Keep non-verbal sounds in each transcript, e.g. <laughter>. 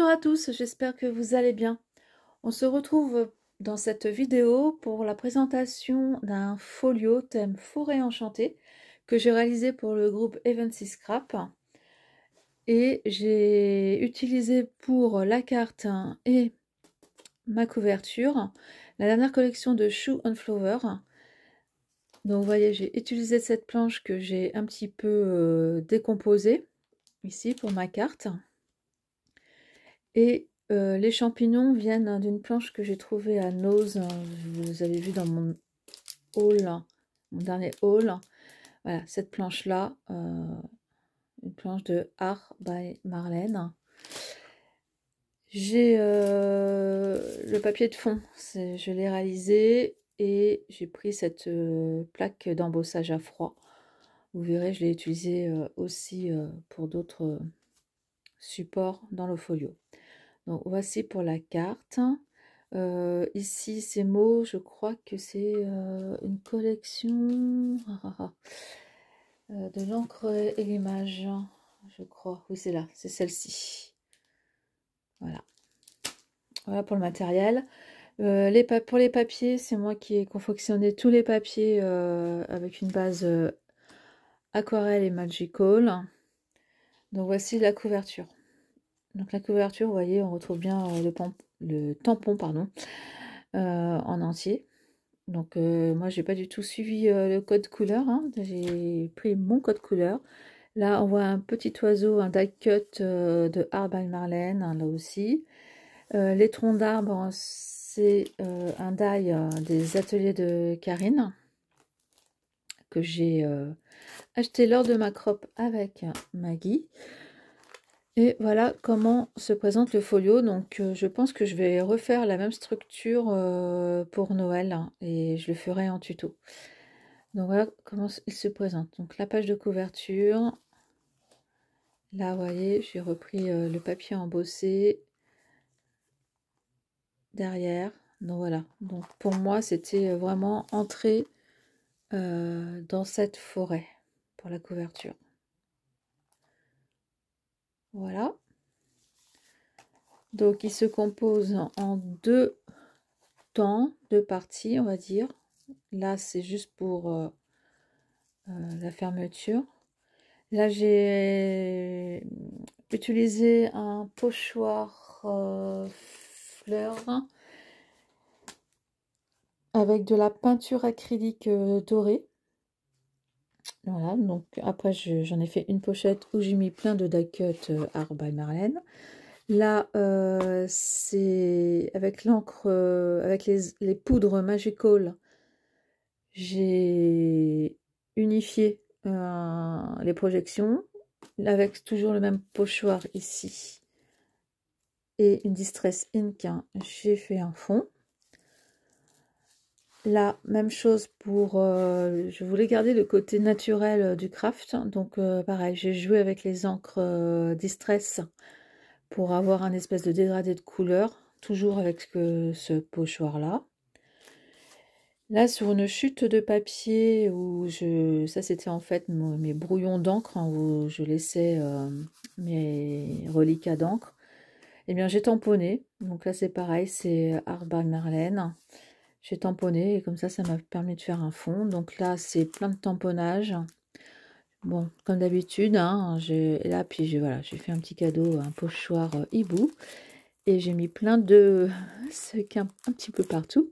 Bonjour à tous, j'espère que vous allez bien. On se retrouve dans cette vidéo pour la présentation d'un folio thème forêt enchantée que j'ai réalisé pour le groupe Six Scrap et j'ai utilisé pour la carte et ma couverture la dernière collection de Shoe and Flower. Donc vous voyez, j'ai utilisé cette planche que j'ai un petit peu euh, décomposée ici pour ma carte. Et euh, les champignons viennent hein, d'une planche que j'ai trouvée à Nose. Hein, vous avez vu dans mon haul, hein, mon dernier hall. Voilà, cette planche-là, euh, une planche de Art by Marlène. J'ai euh, le papier de fond, je l'ai réalisé et j'ai pris cette plaque d'embossage à froid. Vous verrez, je l'ai utilisée aussi pour d'autres support dans le folio. Donc voici pour la carte. Euh, ici, ces mots, je crois que c'est euh, une collection euh, de l'encre et l'image, je crois. Oui, c'est là, c'est celle-ci. Voilà. Voilà pour le matériel. pour les papiers, c'est moi qui ai confectionné tous les papiers avec une base aquarelle et magical. Donc voici la couverture. Donc la couverture, vous voyez, on retrouve bien euh, le, tampon pardon, euh, en entier. Donc euh, moi, j'ai pas du tout suivi le code couleur. Hein. J'ai pris mon code couleur. Là, on voit un petit oiseau, un die cut de by Marlène, hein, là aussi. les troncs d'arbres, c'est un die des ateliers de Karine que j'ai euh, acheté lors de ma crop avec Maggie. Et voilà comment se présente le folio. Donc euh, je pense que je vais refaire la même structure euh, pour Noël hein, et je le ferai en tuto. Donc voilà comment il se présente. Donc la page de couverture. Là, vous voyez, j'ai repris le papier embossé. Derrière. Donc voilà. Donc pour moi, c'était vraiment entrée euh, dans cette forêt pour la couverture. Voilà. Donc il se compose en deux temps, deux parties, on va dire. Là, c'est juste pour euh, euh, la fermeture. Là, j'ai utilisé un pochoir fleur avec de la peinture acrylique euh, dorée. Voilà, donc après j'en ai fait une pochette où j'ai mis plein de die cut euh, Art by Marlène. Là, euh, c'est avec l'encre, avec les, poudres Magical, j'ai unifié les projections avec toujours le même pochoir ici et une Distress Ink. J'ai fait un fond. Là, même chose pour... Euh, je voulais garder le côté naturel euh, du craft. Donc, euh, pareil, j'ai joué avec les encres Distress pour avoir un espèce de dégradé de couleur. Toujours avec ce pochoir-là. Là, sur une chute de papier, où je, ça c'était en fait mes brouillons d'encre, hein, où je laissais mes reliquats d'encre, eh bien j'ai tamponné. Donc là, c'est pareil, c'est Art by j'ai tamponné et comme ça, ça m'a permis de faire un fond. Donc là, c'est plein de tamponnage. Bon, comme d'habitude, hein, là, puis j'ai voilà, fait un petit cadeau, un pochoir euh, hibou. Et j'ai mis plein de sequins <laughs> un petit peu partout.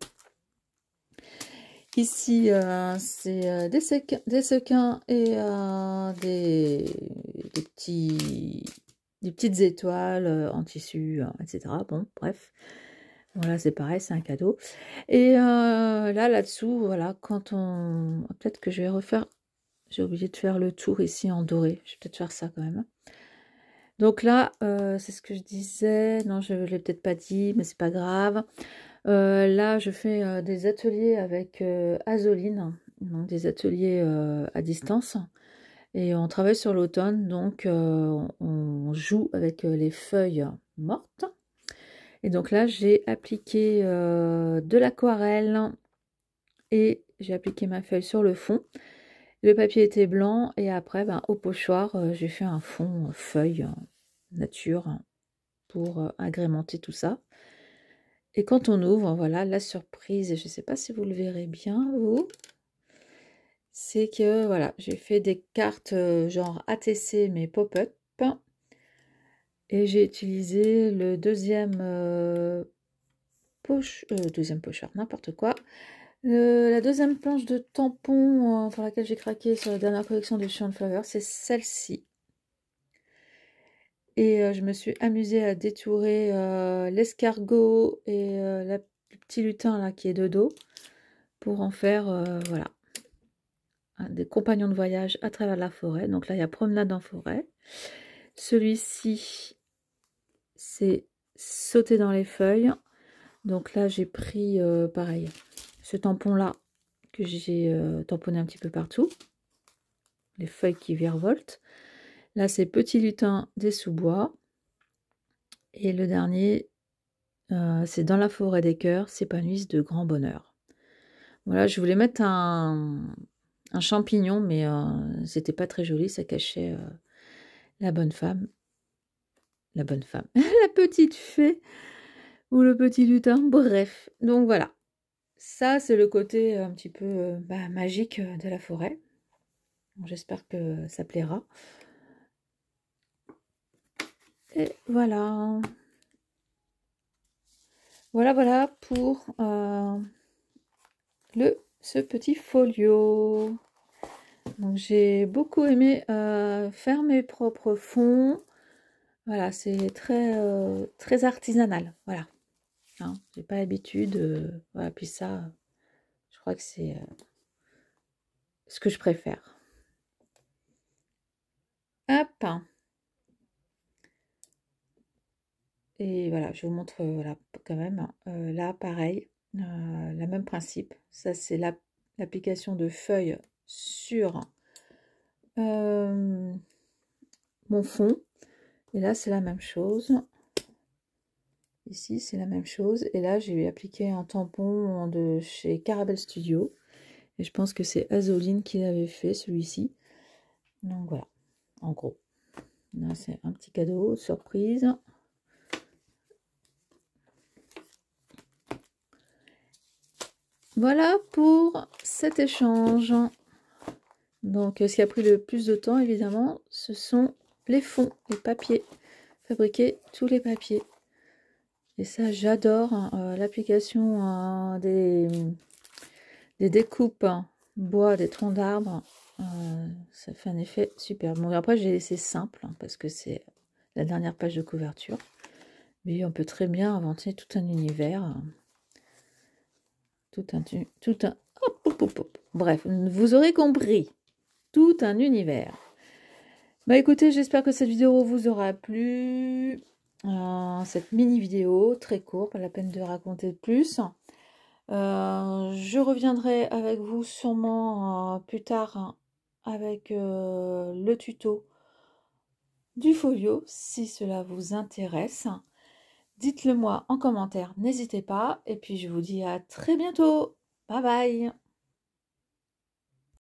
Ici, euh, c'est euh, des, sequins, des sequins et des, petits, des petites étoiles en tissu, hein, etc. Bon, bref. Voilà, c'est pareil, c'est un cadeau. Et euh, là, là-dessous, voilà, quand on... Peut-être que je vais refaire... J'ai oublié de faire le tour ici en doré. Je vais peut-être faire ça quand même. Donc là, euh, c'est ce que je disais. Non, je ne l'ai peut-être pas dit, mais c'est pas grave. Euh, là, je fais des ateliers avec Azoline. Donc des ateliers à distance. Et on travaille sur l'automne. Donc, on joue avec les feuilles mortes et donc là, j'ai appliqué euh, de l'aquarelle et j'ai appliqué ma feuille sur le fond. Le papier était blanc et après, ben, au pochoir, euh, j'ai fait un fond euh, feuille nature pour agrémenter tout ça. Et quand on ouvre, voilà la surprise, je ne sais pas si vous le verrez bien, vous, c'est que voilà, j'ai fait des cartes genre ATC mais pop-up et j'ai utilisé le deuxième euh, poche, euh, deuxième pocheur, n'importe quoi. Euh, la deuxième planche de tampon pour laquelle j'ai craqué sur la dernière collection de Sean Flower, c'est celle-ci. Et je me suis amusée à détourer l'escargot et le petit lutin là qui est de dos pour en faire voilà des compagnons de voyage à travers la forêt. Donc là, il y a promenade en forêt. Celui-ci, c'est sauter dans les feuilles. Donc là, j'ai pris euh, pareil ce tampon-là que j'ai euh, tamponné un petit peu partout. Les feuilles qui virevoltent. Là, c'est Petit Lutin des sous-bois. Et le dernier, euh, c'est Dans la forêt des cœurs, s'épanouissent de grand bonheur. Voilà, je voulais mettre un, un champignon, mais c'était pas très joli, ça cachait la bonne femme la bonne femme, <laughs> la petite fée ou le petit lutin, bref. Donc voilà, ça c'est le côté euh, un petit peu euh, bah, magique euh, de la forêt. J'espère que ça plaira. Et voilà. Voilà, voilà pour le, ce petit folio. j'ai beaucoup aimé faire mes propres fonds. Voilà, c'est très, euh, très artisanal. Voilà. Hein, j'ai pas l'habitude. Euh, voilà, puis ça, euh, je crois que c'est ce que je préfère. Hop. Et voilà, je vous montre voilà, quand même. Hein. là, pareil, le même principe. Ça, c'est l'application de feuilles sur mon fond. Et là, c'est la même chose. Ici, c'est la même chose. Et là, j'ai appliqué un tampon de chez Carabel Studio. Et je pense que c'est Azoline qui l'avait fait, celui-ci. Donc voilà, en gros. c'est un petit cadeau, surprise. Voilà pour cet échange. Donc, ce qui a pris le plus de temps, évidemment, ce sont les fonds, les papiers, fabriquer tous les papiers. Et ça, j'adore hein, euh, l'application hein, des, découpes hein, bois, des troncs d'arbres. Euh, ça fait un effet super bon. Après, j'ai laissé simple parce que c'est la dernière page de couverture. Mais on peut très bien inventer tout un univers. Tout un... Tout un Bref, vous aurez compris. Tout un univers. Bah écoutez, j'espère que cette vidéo vous aura plu. Euh, cette mini vidéo, très courte, pas la peine de raconter plus. Euh, je reviendrai avec vous sûrement euh, plus tard avec le tuto du folio si cela vous intéresse. Dites-le moi en commentaire, n'hésitez pas. Et puis je vous dis à très bientôt. Bye bye